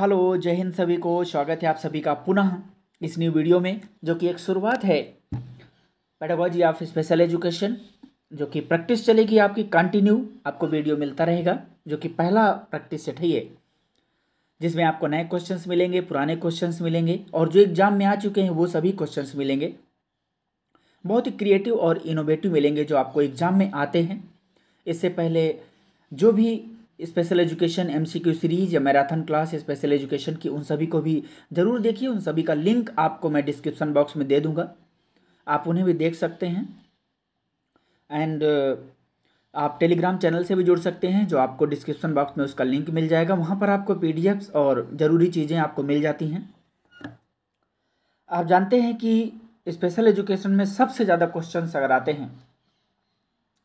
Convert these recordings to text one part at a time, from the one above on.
hello जय हिंद सभी को स्वागत है आप सभी का पुनः इस न्यू वीडियो में जो कि एक शुरुआत है पेडागोजी ऑफ स्पेशल एजुकेशन जो कि प्रैक्टिस चलेगी आपकी कंटिन्यू आपको वीडियो मिलता रहेगा जो कि पहला प्रैक्टिस सेट है ये जिसमें आपको नए क्वेश्चंस मिलेंगे पुराने क्वेश्चंस मिलेंगे और जो एग्जाम में आ चुके हैं वो सभी क्वेश्चंस मिलेंगे बहुत ही क्रिएटिव और इनोवेटिव मिलेंगे जो आपको एग्जाम में आते हैं इससे पहले जो भी स्पेशल एजुकेशन एमसीक्यू सीरीज या मैराथन क्लास स्पेशल एजुकेशन की उन सभी को भी ज़रूर देखिए उन सभी का लिंक आपको मैं डिस्क्रिप्शन बॉक्स में दे दूँगा आप उन्हें भी देख सकते हैं एंड आप टेलीग्राम चैनल से भी जुड़ सकते हैं जो आपको डिस्क्रिप्शन बॉक्स में उसका लिंक मिल जाएगा वहाँ पर आपको पी और ज़रूरी चीज़ें आपको मिल जाती हैं आप जानते हैं कि स्पेशल एजुकेशन में सबसे ज़्यादा क्वेश्चन अगर आते हैं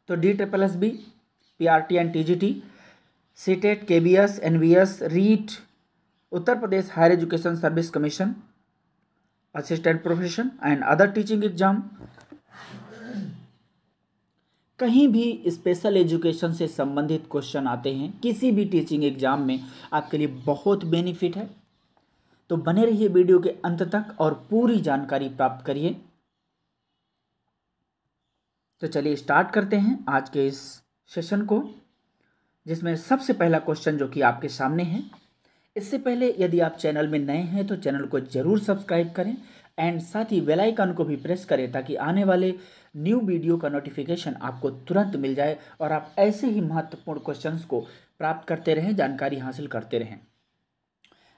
तो D triple S B P R T and T G T CTET K B S N B S REET Uttar Pradesh higher education service commission assistant profession and other teaching exam कहीं भी special education से संबंधित question आते हैं किसी भी teaching exam में आपके लिए बहुत बेनिफिट है तो बने रहिए वीडियो के अंत तक और पूरी जानकारी प्राप्त करिए तो चलिए स्टार्ट करते हैं आज के इस सेशन को जिसमें सबसे पहला क्वेश्चन जो कि आपके सामने है इससे पहले यदि आप चैनल में नए हैं तो चैनल को ज़रूर सब्सक्राइब करें एंड साथ ही वेलाइकन को भी प्रेस करें ताकि आने वाले न्यू वीडियो का नोटिफिकेशन आपको तुरंत मिल जाए और आप ऐसे ही महत्वपूर्ण क्वेश्चंस को प्राप्त करते रहें जानकारी हासिल करते रहें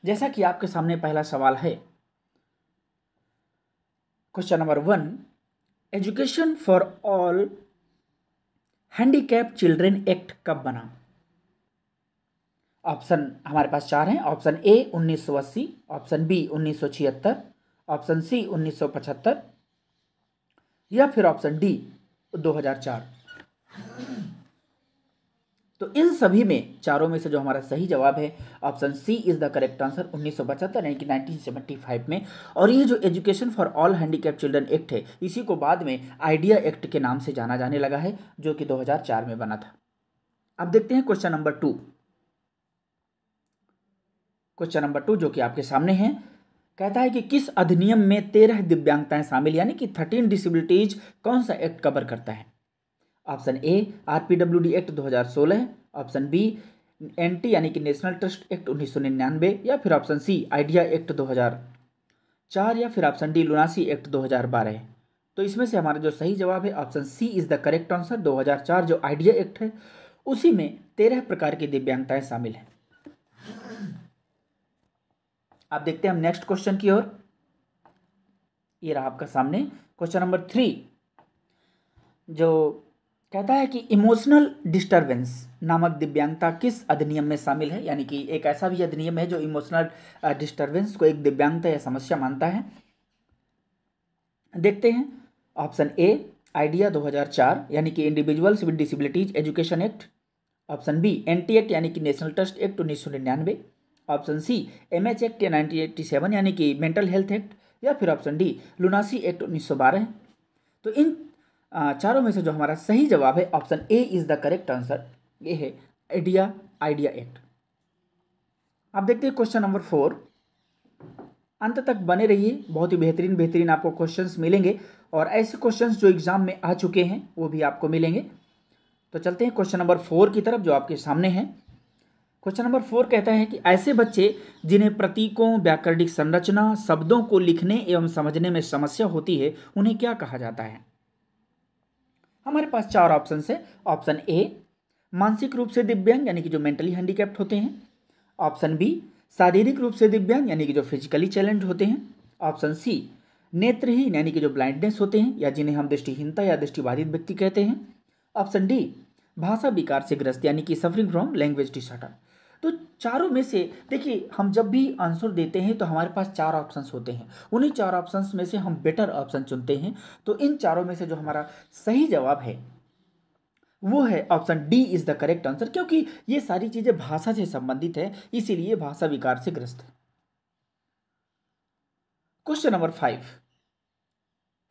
जैसा कि आपके सामने पहला सवाल है question number one education for all handicap children act कब बना ऑप्शन हमारे पास चार हैं ऑप्शन ए उन्नीस सौ अस्सी ऑप्शन बी उन्नीस सौ छिहत्तर ऑप्शन सी उन्नीस सौ पचहत्तर या फिर ऑप्शन डी दो हजार चार तो इन सभी में चारों में से जो हमारा सही जवाब है option C is the correct answer उन्नीस सौ पचहत्तर यानी कि नाइनटीन सेवेंटी फाइव में और ये जो education for all handicap children act है इसी को बाद में आइडिया एक्ट के नाम से जाना जाने लगा है जो कि चार में बना था अब देखते हैं question number two question number two जो कि आपके सामने है कहता है कि किस अधिनियम में तेरह दिव्यांगताएं शामिल यानी कि थर्टीन डिसबिलिटीज कौन सा एक्ट कवर करता है option A RPWD act 2016 option B NT यानी कि नेशनल ट्रस्ट एक्ट उन्नीस या फिर ऑप्शन सी आइडिया एक्ट 2004 या फिर ऑप्शन डी लुनासी एक्ट 2012 तो इसमें से हमारा जो सही जवाब है option C is the correct answer दो जो आइडिया एक्ट है उसी में तेरह प्रकार की दिव्यांगताएं शामिल हैं आप देखते हैं हम नेक्स्ट क्वेश्चन की ओर ये रहा आपका सामने क्वेश्चन नंबर थ्री जो कहता है कि इमोशनल डिस्टरबेंस नामक दिव्यांगता किस अधिनियम में शामिल है यानी कि एक ऐसा भी अधिनियम है जो इमोशनल डिस्टरबेंस को एक दिव्यांगता या समस्या मानता है देखते हैं ऑप्शन ए आइडिया 2004 यानी कि individuals with disabilities education act option B N T act यानी कि नेशनल ट्रस्ट एक्ट उन्नीस सौ निन्यानवे option C M H act या नाइनटीन यानी कि मेंटल हेल्थ एक्ट या फिर ऑप्शन डी लुनासी एक्ट उन्नीस तो इन चारों में से जो हमारा सही जवाब है option A is the correct answer ये है आइडिया आइडिया एक्ट आप देखते हैं क्वेश्चन नंबर फोर अंत तक बने रहिए बहुत ही बेहतरीन बेहतरीन आपको क्वेश्चंस मिलेंगे और ऐसे क्वेश्चंस जो एग्ज़ाम में आ चुके हैं वो भी आपको मिलेंगे तो चलते हैं क्वेश्चन नंबर फोर की तरफ जो आपके सामने हैं क्वेश्चन नंबर फोर कहता है कि ऐसे बच्चे जिन्हें प्रतीकों व्याकरणिक संरचना शब्दों को लिखने एवं समझने में समस्या होती है उन्हें क्या कहा जाता है हमारे पास चार ऑप्शन है ऑप्शन ए मानसिक रूप से दिव्यांग यानी कि जो मेंटली हैंडीकैप्ट होते हैं ऑप्शन बी शारीरिक रूप से दिव्यांग यानी कि जो फिजिकली चैलेंज होते हैं ऑप्शन सी नेत्रहीन यानी कि जो ब्लाइंडनेस होते हैं या जिन्हें हम दृष्टिहीनता या दृष्टिबाधित व्यक्ति कहते हैं ऑप्शन डी भाषा विकार से ग्रस्त यानी कि सफरिंग फ्रॉम लैंग्वेज डिसऑर्डर तो चारों में से देखिए हम जब भी आंसर देते हैं तो हमारे पास चार ऑप्शंस होते हैं उन्हीं चार ऑप्शंस में से हम बेटर ऑप्शन चुनते हैं तो इन चारों में से जो हमारा सही जवाब है वो है option D is the correct answer क्योंकि ये सारी चीज़ें भाषा से संबंधित है इसीलिए भाषा विकार से ग्रस्त है question number five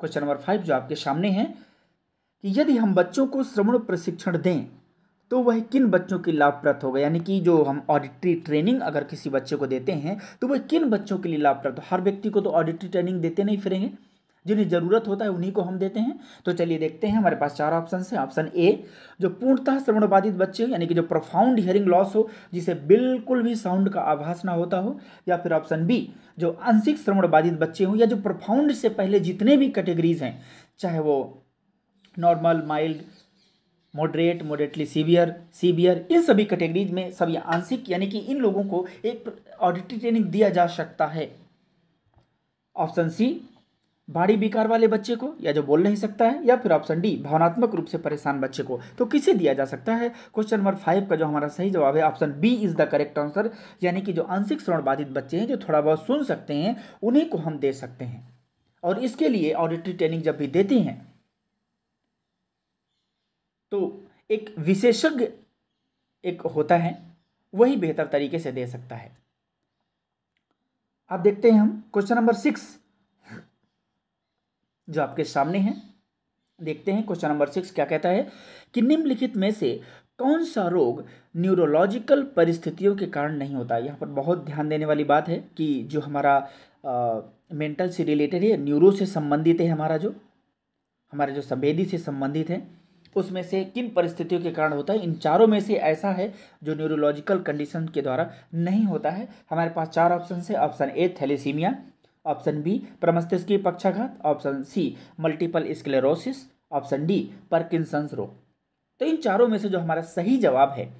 question number five जो आपके सामने है कि यदि हम बच्चों को श्रवण प्रशिक्षण दें तो वह किन बच्चों के लिए लाभप्रद होगा यानी कि जो हम ऑडिटरी ट्रेनिंग अगर किसी बच्चे को देते हैं तो वह किन बच्चों के लिए लाभप्रद हर व्यक्ति को तो ऑडिटरी ट्रेनिंग देते नहीं फिरेंगे जिन्हें जरूरत होता है उन्हीं को हम देते हैं तो चलिए देखते हैं हमारे पास चार ऑप्शन है ऑप्शन ए जो पूर्णतः श्रवण बाधित बच्चे यानी कि जो प्रोफाउंड हियरिंग लॉस हो जिसे बिल्कुल भी साउंड का आभास ना होता हो या फिर ऑप्शन बी जो आंशिक श्रवण बाधित बच्चे हों या जो प्रोफाउंड से पहले जितने भी कैटेगरीज हैं चाहे वो normal mild moderate moderately severe severe इन सभी कैटेगरीज में सभी आंशिक यानी कि इन लोगों को एक ऑडिटरी ट्रेनिंग दिया जा सकता है ऑप्शन सी भारी बिकार वाले बच्चे को या जो बोल नहीं सकता है या फिर ऑप्शन डी भावनात्मक रूप से परेशान बच्चे को तो किसे दिया जा सकता है क्वेश्चन नंबर फाइव का जो हमारा सही जवाब है option B is the correct answer यानी कि जो आंशिक श्रवण बाधित बच्चे हैं जो थोड़ा बहुत सुन सकते हैं उन्हीं को हम दे सकते हैं और इसके लिए ऑडिटरी ट्रेनिंग जब भी देते हैं तो एक विशेषज्ञ एक होता है वही बेहतर तरीके से दे सकता है आप देखते हैं हम क्वेश्चन नंबर सिक्स जो आपके सामने है देखते हैं क्वेश्चन नंबर सिक्स क्या कहता है कि निम्नलिखित में से कौन सा रोग न्यूरोलॉजिकल परिस्थितियों के कारण नहीं होता यहाँ पर बहुत ध्यान देने वाली बात है कि जो हमारा मेंटल से रिलेटेड है न्यूरो से संबंधित है हमारा जो हमारे जो संवेदी से संबंधित है उसमें से किन परिस्थितियों के कारण होता है इन चारों में से ऐसा है जो न्यूरोलॉजिकल कंडीशन के द्वारा नहीं होता है हमारे पास चार ऑप्शन है option A thalassemia option B की पक्षाघात option C multiple sclerosis option D Parkinson's रोग तो इन चारों में से जो हमारा सही जवाब है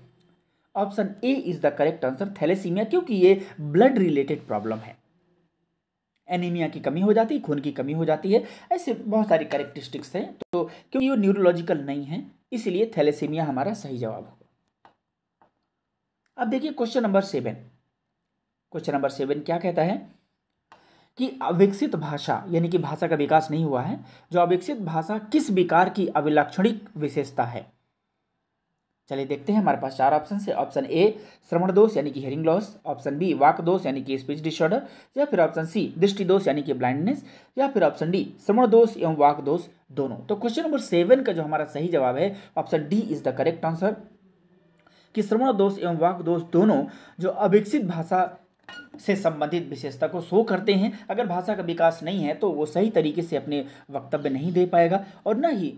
option A is the correct answer thalassemia क्योंकि ये ब्लड रिलेटेड प्रॉब्लम है एनीमिया की कमी हो जाती है खून की कमी हो जाती है ऐसे बहुत सारी करेक्टरिस्टिक्स हैं तो क्योंकि वो न्यूरोलॉजिकल नहीं है इसलिए थैलेसीमिया हमारा सही जवाब होगा अब देखिए question number seven question number seven क्या कहता है कि अविकसित भाषा यानी कि भाषा का विकास नहीं हुआ है जो अविकसित भाषा किस विकार की अविलक्षणिक विशेषता है चलिए देखते हैं हमारे पास चार ऑप्शन है ऑप्शन ए श्रवण दोष यानी कि हियरिंग लॉस ऑप्शन बी वाक दोष यानी कि स्पीच डिसऑर्डर या फिर ऑप्शन सी दृष्टि दोष यानी कि ब्लाइंडनेस या फिर ऑप्शन डी श्रवण दोष एवं वाक दोष दोनों तो क्वेश्चन नंबर सेवन का जो हमारा सही जवाब है option D is the correct answer कि श्रवण दोष एवं वाक दोष दोनों जो अविकसित भाषा से संबंधित विशेषता को शो करते हैं अगर भाषा का विकास नहीं है तो वो सही तरीके से अपने वक्तव्य नहीं दे पाएगा और न ही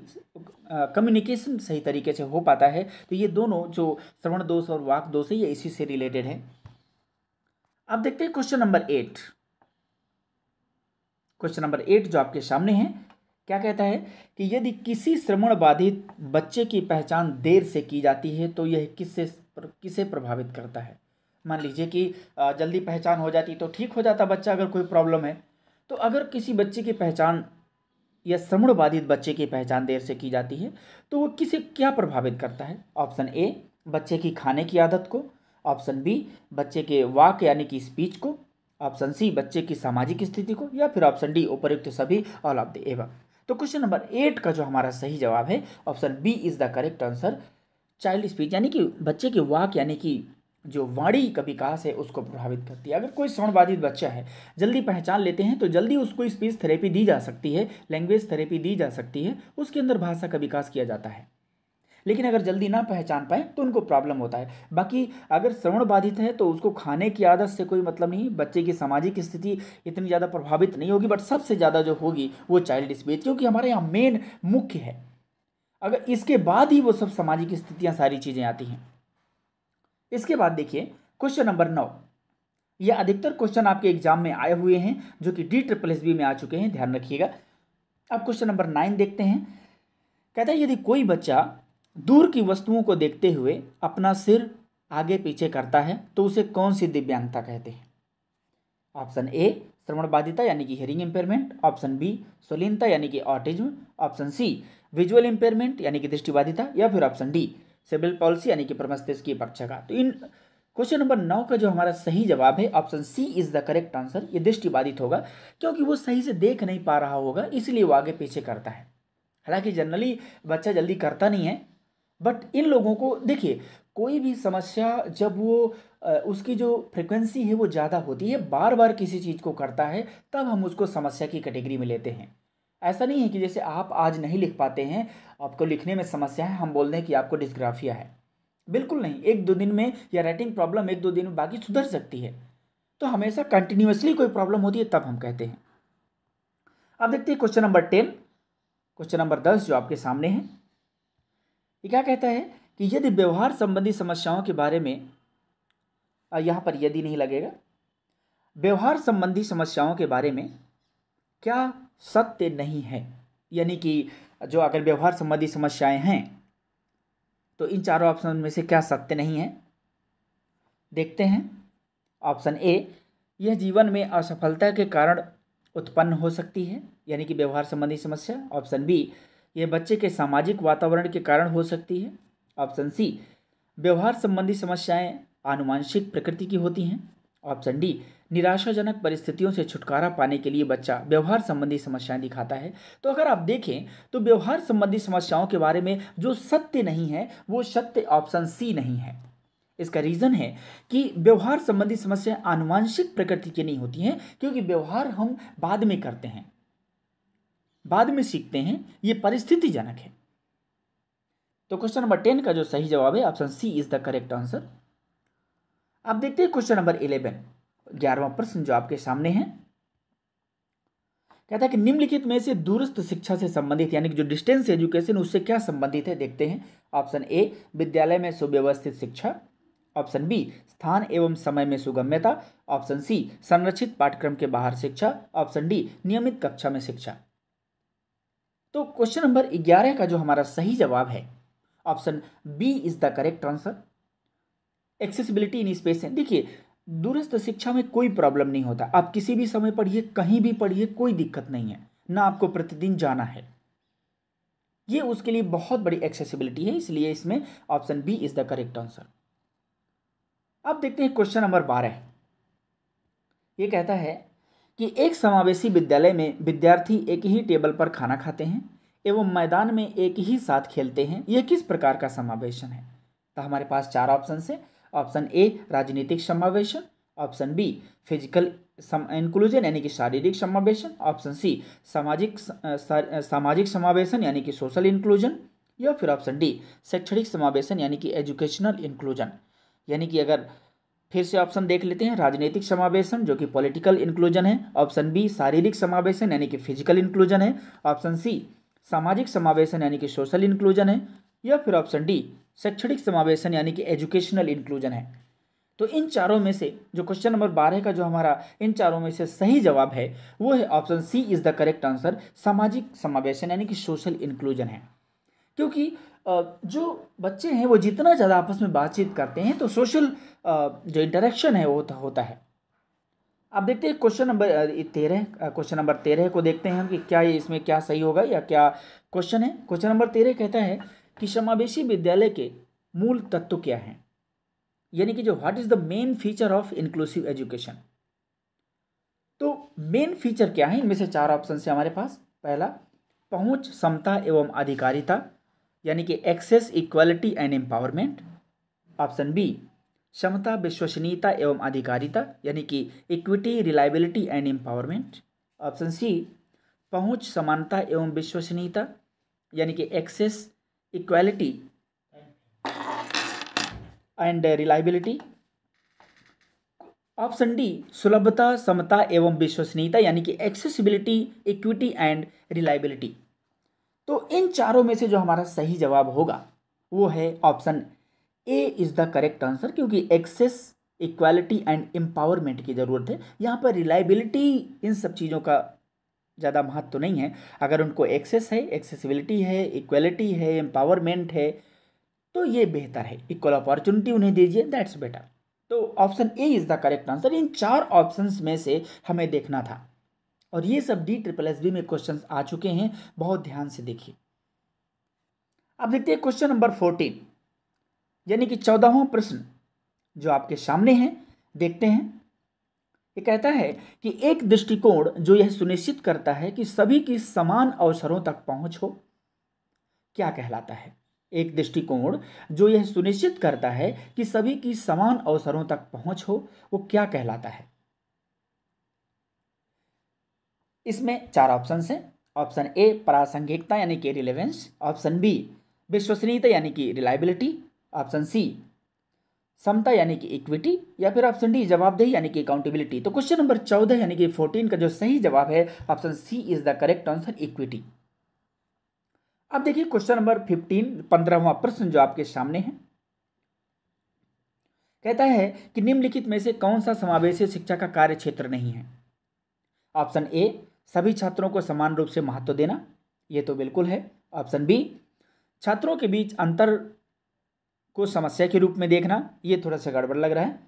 कम्युनिकेशन सही तरीके से हो पाता है तो ये दोनों जो श्रवण दोष और वाक दोष है ये इसी से रिलेटेड है अब देखते हैं question number eight question number eight जो आपके सामने है क्या कहता है कि यदि किसी श्रवण बाधित बच्चे की पहचान देर से की जाती है तो यह किससे किसे प्रभावित करता है मान लीजिए कि जल्दी पहचान हो जाती तो ठीक हो जाता बच्चा अगर कोई प्रॉब्लम है तो अगर किसी बच्चे की पहचान या श्रमण बाधित बच्चे की पहचान देर से की जाती है तो वो किसे क्या प्रभावित करता है ऑप्शन ए बच्चे की खाने की आदत को ऑप्शन बी बच्चे के वाक यानी कि स्पीच को ऑप्शन सी बच्चे की सामाजिक स्थिति को या फिर ऑप्शन डी उपयुक्त सभी ऑल ऑफ द एवं तो क्वेश्चन नंबर एट का जो हमारा सही जवाब है option B is the correct answer child speech यानी कि बच्चे के वाक यानी कि जो वाणी का विकास है उसको प्रभावित करती है अगर कोई स्वर्ण बाधित बच्चा है जल्दी पहचान लेते हैं तो जल्दी उसको स्पीच थेरेपी दी जा सकती है लैंग्वेज थेरेपी दी जा सकती है उसके अंदर भाषा का विकास किया जाता है लेकिन अगर जल्दी ना पहचान पाए तो उनको प्रॉब्लम होता है बाकी अगर श्रवण बाधित है तो उसको खाने की आदत से कोई मतलब नहीं बच्चे की सामाजिक स्थिति इतनी ज़्यादा प्रभावित नहीं होगी बट सबसे ज़्यादा जो होगी वो चाइल्ड स्पीच क्योंकि हमारे यहाँ मेन मुख्य है अगर इसके बाद ही वो सब सामाजिक स्थितियाँ सारी चीज़ें आती हैं इसके बाद देखिए क्वेश्चन नंबर नौ ये अधिकतर क्वेश्चन आपके एग्जाम में आए हुए हैं जो कि डी ट्रिपल एस बी में आ चुके हैं ध्यान रखिएगा अब क्वेश्चन नंबर नाइन देखते हैं कहता है यदि कोई बच्चा दूर की वस्तुओं को देखते हुए अपना सिर आगे पीछे करता है तो उसे कौन सी दिव्यांगता कहते हैं ऑप्शन ए श्रवण बाधिता यानी कि हेरिंग इम्पेयरमेंट ऑप्शन बी सोलिनता यानी कि autism option C visual impairment यानी कि दृष्टिबाधिता या फिर ऑप्शन डी सिविल पॉलिसी यानी कि मस्तिष्क की पक्ष का तो इन क्वेश्चन नंबर नौ का जो हमारा सही जवाब है option C is the correct answer ये दृष्टि बाधित होगा क्योंकि वो सही से देख नहीं पा रहा होगा इसलिए वो आगे पीछे करता है हालांकि जनरली बच्चा जल्दी करता नहीं है बट इन लोगों को देखिए कोई भी समस्या जब वो उसकी जो फ्रिक्वेंसी है वो ज़्यादा होती है बार बार किसी चीज़ को करता है तब हम उसको समस्या की कैटेगरी में लेते हैं ऐसा नहीं है कि जैसे आप आज नहीं लिख पाते हैं आपको लिखने में समस्या है हम बोल दें कि आपको डिस्ग्राफिया है बिल्कुल नहीं एक दो दिन में या राइटिंग प्रॉब्लम एक दो दिन में बाकी सुधर सकती है तो हमेशा कंटिन्यूसली कोई प्रॉब्लम होती है तब हम कहते हैं अब देखते हैं question number ten question number दस जो आपके सामने है ये क्या कहता है कि यदि व्यवहार संबंधी समस्याओं के बारे में यहाँ पर यदि नहीं लगेगा व्यवहार संबंधी समस्याओं के बारे में क्या सत्य नहीं है यानी कि जो अगर व्यवहार संबंधी समस्याएं हैं तो इन चारों ऑप्शन में से क्या सत्य नहीं है देखते हैं ऑप्शन ए यह जीवन में असफलता के कारण उत्पन्न हो सकती है यानी कि व्यवहार संबंधी समस्या ऑप्शन बी यह बच्चे के सामाजिक वातावरण के कारण हो सकती है ऑप्शन सी व्यवहार संबंधी समस्याएं आनुवांशिक प्रकृति की होती हैं ऑप्शन डी निराशाजनक परिस्थितियों से छुटकारा पाने के लिए बच्चा व्यवहार संबंधी समस्याएं दिखाता है तो अगर आप देखें तो व्यवहार संबंधी समस्याओं के बारे में जो सत्य नहीं है वो सत्य ऑप्शन सी नहीं है इसका रीज़न है कि व्यवहार संबंधी समस्याएं आनुवांशिक प्रकृति की नहीं होती हैं क्योंकि व्यवहार हम बाद में करते हैं बाद में सीखते हैं ये परिस्थितिजनक है तो क्वेश्चन नंबर टेन का जो सही जवाब है option C is the correct answer अब देखते हैं क्वेश्चन नंबर इलेवन ग्यारहवा प्रश्न जो आपके सामने है कहता है कि निम्नलिखित में से दूरस्थ शिक्षा से संबंधित यानी कि जो डिस्टेंस एजुकेशन उससे क्या संबंधित है देखते हैं ऑप्शन ए विद्यालय में सुव्यवस्थित शिक्षा ऑप्शन बी स्थान एवं समय में सुगम्यता ऑप्शन सी संरक्षित पाठ्यक्रम के बाहर शिक्षा ऑप्शन डी नियमित कक्षा में शिक्षा तो क्वेश्चन नंबर ग्यारह का जो हमारा सही जवाब है option B is the correct answer accessibility in space है देखिए दूरस्थ शिक्षा में कोई प्रॉब्लम नहीं होता आप किसी भी समय पढ़िए कहीं भी पढ़िए कोई दिक्कत नहीं है ना आपको प्रतिदिन जाना है ये उसके लिए बहुत बड़ी एक्सेसिबिलिटी है इसलिए इसमें option B is the correct answer अब देखते हैं क्वेश्चन नंबर बारह ये कहता है कि एक समावेशी विद्यालय में विद्यार्थी एक ही टेबल पर खाना खाते हैं एवं मैदान में एक ही साथ खेलते हैं यह किस प्रकार का समावेशन है तो हमारे पास चार ऑप्शन है ऑप्शन ए राजनीतिक समावेशन ऑप्शन बी फिजिकल इंक्लूजन यानी कि शारीरिक समावेशन ऑप्शन सी सामाजिक सामाजिक समावेशन यानी कि सोशल इंक्लूजन या फिर ऑप्शन डी शैक्षणिक समावेशन यानी कि एजुकेशनल इंक्लूजन यानी कि अगर फिर से ऑप्शन देख लेते हैं राजनीतिक समावेशन जो कि पॉलिटिकल इंक्लूजन है ऑप्शन बी शारीरिक समावेशन यानी कि फिजिकल इंक्लूजन है ऑप्शन सी सामाजिक समावेशन यानी कि सोशल इंक्लूजन है या फिर ऑप्शन डी शैक्षणिक समावेशन यानी कि एजुकेशनल इंक्लूजन है तो इन चारों में से जो क्वेश्चन नंबर बारह का जो हमारा इन चारों में से सही जवाब है वो है option C is the correct answer सामाजिक समावेशन यानी कि सोशल इंक्लूजन है क्योंकि जो बच्चे हैं वो जितना ज़्यादा आपस में बातचीत करते हैं तो सोशल जो इंटरेक्शन है वो होता है अब देखते हैं क्वेश्चन नंबर तेरह क्वेश्चन नंबर तेरह को देखते हैं हम कि क्या इसमें क्या सही होगा या क्या क्वेश्चन है क्वेश्चन नंबर तेरह कहता है कि समावेशी विद्यालय के मूल तत्व क्या हैं यानी कि जो what is the main feature of inclusive education तो मेन फीचर क्या है इनमें से चार ऑप्शन है हमारे पास पहला पहुंच समता एवं अधिकारिता यानी कि access equality and empowerment option B क्षमता विश्वसनीयता एवं अधिकारिता यानी कि equity reliability and empowerment option C पहुंच समानता एवं विश्वसनीयता यानी कि access equality and reliability option D सुलभता समता एवं विश्वसनीयता यानी कि एक्सेसिबिलिटी इक्विटी एंड रिलायबिलिटी तो इन चारों में से जो हमारा सही जवाब होगा वो है option A is the correct answer क्योंकि एक्सेस इक्वालिटी एंड एम्पावरमेंट की ज़रूरत है यहाँ पर रिलायबिलिटी इन सब चीज़ों का ज़्यादा महत्व तो नहीं है अगर उनको एक्सेस है एक्सेसिबिलिटी है इक्वलिटी है एम्पावरमेंट है तो ये बेहतर है इक्वल अपॉर्चुनिटी उन्हें दीजिए दैट्स बेटर तो option A is the correct answer इन चार ऑप्शन में से हमें देखना था और ये सब डी ट्रिपल एस बी में क्वेश्चन आ चुके हैं बहुत ध्यान से देखिए अब देखते हैं क्वेश्चन नंबर फोर्टीन यानी कि चौदहवा प्रश्न जो आपके सामने हैं देखते हैं ये कहता है कि एक दृष्टिकोण जो यह सुनिश्चित करता है कि सभी की समान अवसरों तक पहुंच हो क्या कहलाता है एक दृष्टिकोण जो यह सुनिश्चित करता है कि सभी की समान अवसरों तक पहुंच हो वो क्या कहलाता है इसमें चार ऑप्शन हैं ऑप्शन ए प्रासंगिकता यानी कि रिलेवेंस ऑप्शन बी विश्वसनीयता यानी कि रिलायबिलिटी ऑप्शन सी समता यानी कि इक्विटी या फिर ऑप्शन डी जवाबदेही यानी कि अकाउंटेबिलिटी तो क्वेश्चन नंबर चौदह यानी कि फोर्टीन का जो सही जवाब है option C is the correct answer equity अब देखिए क्वेश्चन नंबर फिफ्टीन पंद्रहवा प्रश्न जो आपके सामने है कहता है कि निम्नलिखित में से कौन सा समावेशी शिक्षा का कार्य क्षेत्र नहीं है ऑप्शन ए सभी छात्रों को समान रूप से महत्व देना ये तो बिल्कुल है ऑप्शन बी छात्रों के बीच अंतर को समस्या के रूप में देखना ये थोड़ा सा गड़बड़ लग रहा है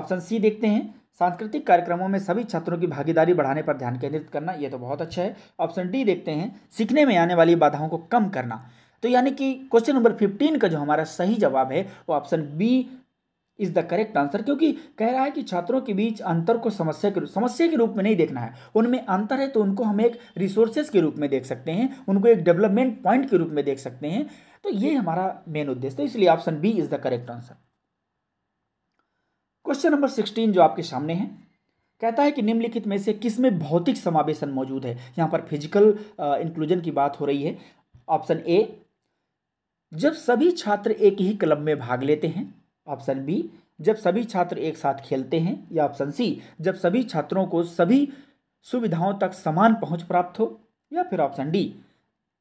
ऑप्शन सी देखते हैं सांस्कृतिक कार्यक्रमों में सभी छात्रों की भागीदारी बढ़ाने पर ध्यान केंद्रित करना ये तो बहुत अच्छा है ऑप्शन डी देखते हैं सीखने में आने वाली बाधाओं को कम करना तो यानी कि क्वेश्चन नंबर फिफ्टीन का जो हमारा सही जवाब है वो option B is the correct answer क्योंकि कह रहा है कि छात्रों के बीच अंतर को समस्या के समस्या के रूप में नहीं देखना है उनमें अंतर है तो उनको हम एक रिसोर्सेज के रूप में देख सकते हैं उनको एक डेवलपमेंट पॉइंट के रूप में देख सकते हैं तो ये हमारा मेन उद्देश्य है इसलिए option B is the correct answer question number sixteen जो आपके सामने है कहता है कि निम्नलिखित में से किस में भौतिक समावेशन मौजूद है यहाँ पर फिजिकल इंक्लूजन uh, की बात हो रही है ऑप्शन ए जब सभी छात्र एक ही क्लब में भाग लेते हैं ऑप्शन बी जब सभी छात्र एक साथ खेलते हैं या ऑप्शन सी जब सभी छात्रों को सभी सुविधाओं तक समान पहुंच प्राप्त हो या फिर ऑप्शन डी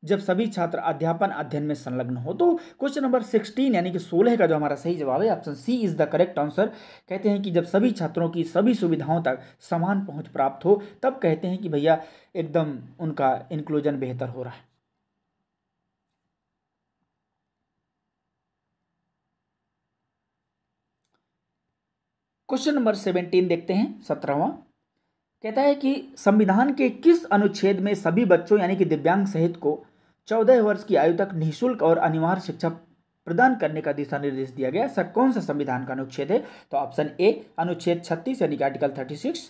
जब सभी छात्र अध्यापन अध्ययन में संलग्न हो तो क्वेश्चन नंबर सिक्सटीन यानी कि सोलह का जो हमारा सही जवाब है option C is the correct answer कहते हैं कि जब सभी छात्रों की सभी सुविधाओं तक समान पहुंच प्राप्त हो तब कहते हैं कि भैया एकदम उनका इंक्लूजन बेहतर हो रहा है क्वेश्चन नंबर सेवेंटीन देखते हैं सत्रहवा कहता है कि संविधान के किस अनुच्छेद में सभी बच्चों यानी कि दिव्यांग सहित को चौदह वर्ष की आयु तक निःशुल्क और अनिवार्य शिक्षा प्रदान करने का दिशा निर्देश दिया गया सर कौन सा संविधान का अनुच्छेद है तो ऑप्शन ए अनुच्छेद छत्तीस यानी कि article thirty six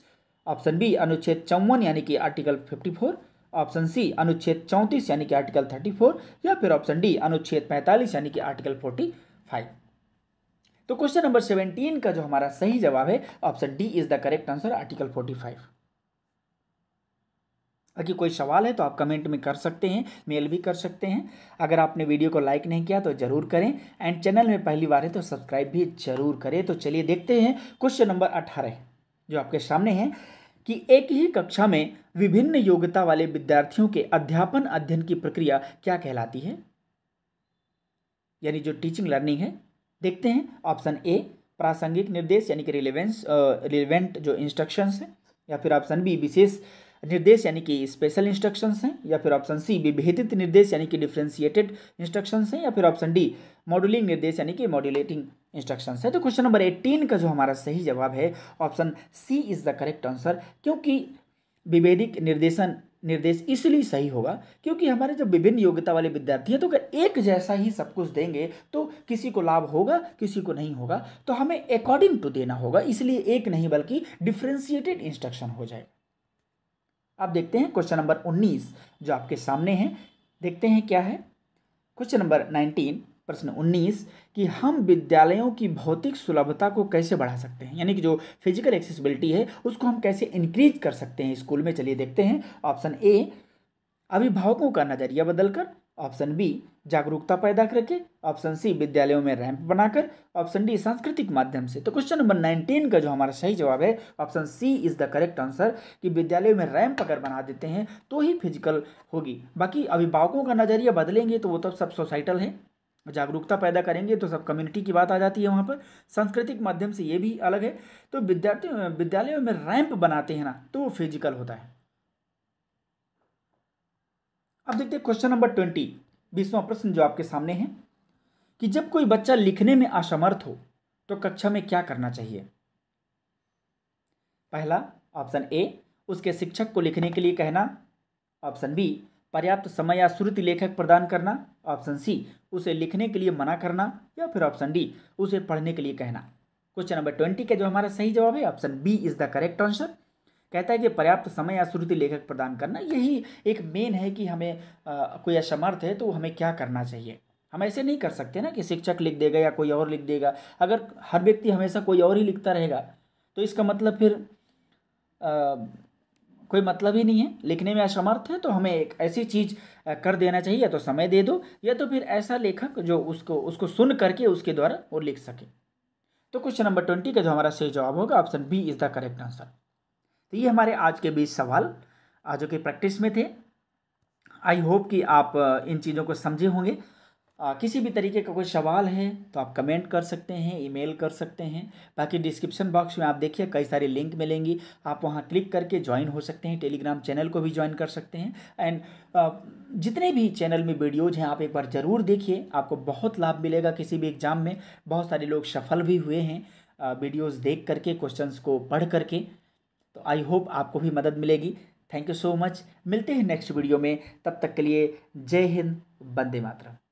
option B अनुच्छेद चौवन यानी कि article fifty four option C अनुच्छेद चौंतीस यानी कि आर्टिकल थर्टी फोर या फिर ऑप्शन डी अनुच्छेद पैंतालीस यानी कि आर्टिकल फोर्टी फाइव तो क्वेश्चन नंबर सेवेंटीन का जो हमारा सही जवाब है option D is the correct answer article forty five अगर कोई सवाल है तो आप कमेंट में कर सकते हैं मेल भी कर सकते हैं अगर आपने वीडियो को लाइक नहीं किया तो ज़रूर करें एंड चैनल में पहली बार है तो सब्सक्राइब भी ज़रूर करें तो चलिए देखते हैं क्वेश्चन नंबर अठारह जो आपके सामने है कि एक ही कक्षा में विभिन्न योग्यता वाले विद्यार्थियों के अध्यापन अध्ययन की प्रक्रिया क्या कहलाती है यानी जो टीचिंग लर्निंग है देखते हैं ऑप्शन ए प्रासंगिक निर्देश यानी कि रिलेवेंस रिलेवेंट जो इंस्ट्रक्शंस हैं या फिर ऑप्शन बी विशेष निर्देश यानी कि स्पेशल इंस्ट्रक्शंस हैं या फिर ऑप्शन सी विभेदित निर्देश यानी कि डिफ्रेंशिएटेड इंस्ट्रक्शंस हैं या फिर ऑप्शन डी मॉड्यूलिंग निर्देश यानी कि मॉड्यूलेटिंग इंस्ट्रक्शंस है तो क्वेश्चन नंबर एटीन का जो हमारा सही जवाब है option C is the correct answer क्योंकि विभेदिक निर्देशन निर्देश इसलिए सही होगा क्योंकि हमारे जो विभिन्न योग्यता वाले विद्यार्थी हैं तो अगर एक जैसा ही सब कुछ देंगे तो किसी को लाभ होगा किसी को नहीं होगा तो हमें अकॉर्डिंग टू देना होगा इसलिए एक नहीं बल्कि डिफ्रेंशिएटेड इंस्ट्रक्शन हो जाएगा अब देखते हैं क्वेश्चन नंबर उन्नीस जो आपके सामने हैं देखते हैं क्या है क्वेश्चन नंबर नाइनटीन प्रश्न उन्नीस कि हम विद्यालयों की भौतिक सुलभता को कैसे बढ़ा सकते हैं यानी कि जो फिजिकल एक्सेसिबिलिटी है उसको हम कैसे इंक्रीज कर सकते हैं स्कूल में चलिए देखते हैं ऑप्शन ए अभिभावकों का नज़रिया बदलकर ऑप्शन बी जागरूकता पैदा करके ऑप्शन सी विद्यालयों में रैंप बनाकर ऑप्शन डी सांस्कृतिक माध्यम से तो क्वेश्चन नंबर नाइनटीन का जो हमारा सही जवाब है option C is the correct answer कि विद्यालयों में रैंप अगर बना देते हैं तो ही फिजिकल होगी बाकी अभिभावकों का नज़रिया बदलेंगे तो वो तो सब सोसाइटल है जागरूकता पैदा करेंगे तो सब कम्युनिटी की बात आ जाती है वहाँ पर सांस्कृतिक माध्यम से ये भी अलग है तो विद्यार्थी विद्यालयों में रैंप बनाते हैं ना तो वो फिजिकल होता है अब देखते हैं क्वेश्चन नंबर ट्वेंटी बीसवा प्रश्न जो आपके सामने है कि जब कोई बच्चा लिखने में असमर्थ हो तो कक्षा में क्या करना चाहिए पहला ऑप्शन ए उसके शिक्षक को लिखने के लिए कहना ऑप्शन बी पर्याप्त समय या श्रुति लेखक प्रदान करना ऑप्शन सी उसे लिखने के लिए मना करना या फिर ऑप्शन डी उसे पढ़ने के लिए कहना क्वेश्चन नंबर ट्वेंटी का जो हमारा सही जवाब है option B is the correct answer कहता है कि पर्याप्त समय या श्रुति लेखक प्रदान करना यही एक मेन है कि हमें आ, कोई असमर्थ है तो हमें क्या करना चाहिए हम ऐसे नहीं कर सकते ना कि शिक्षक लिख देगा या कोई और लिख देगा अगर हर व्यक्ति हमेशा कोई और ही लिखता रहेगा तो इसका मतलब फिर आ, कोई मतलब ही नहीं है लिखने में असमर्थ है तो हमें एक ऐसी चीज़ कर देना चाहिए या तो समय दे दो या तो फिर ऐसा लेखक जो उसको उसको सुन करके उसके द्वारा वो लिख सके तो क्वेश्चन नंबर ट्वेंटी का जो हमारा सही जवाब होगा option B is the correct answer तो ये हमारे आज के बीस सवाल आज के प्रैक्टिस में थे आई होप कि आप इन चीज़ों को समझे होंगे आ, किसी भी तरीके का कोई सवाल है तो आप कमेंट कर सकते हैं ईमेल कर सकते हैं बाकी डिस्क्रिप्शन बॉक्स में आप देखिए कई सारे लिंक मिलेंगी आप वहाँ क्लिक करके ज्वाइन हो सकते हैं टेलीग्राम चैनल को भी ज्वाइन कर सकते हैं एंड जितने भी चैनल में वीडियोज़ हैं आप एक बार ज़रूर देखिए आपको बहुत लाभ मिलेगा किसी भी एग्ज़ाम में बहुत सारे लोग सफल भी हुए हैं वीडियोज़ देख करके क्वेश्चन को पढ़ करके तो आई होप आपको भी मदद मिलेगी थैंक यू सो मच मिलते हैं नेक्स्ट वीडियो में तब तक के लिए जय हिंद वंदे मातरम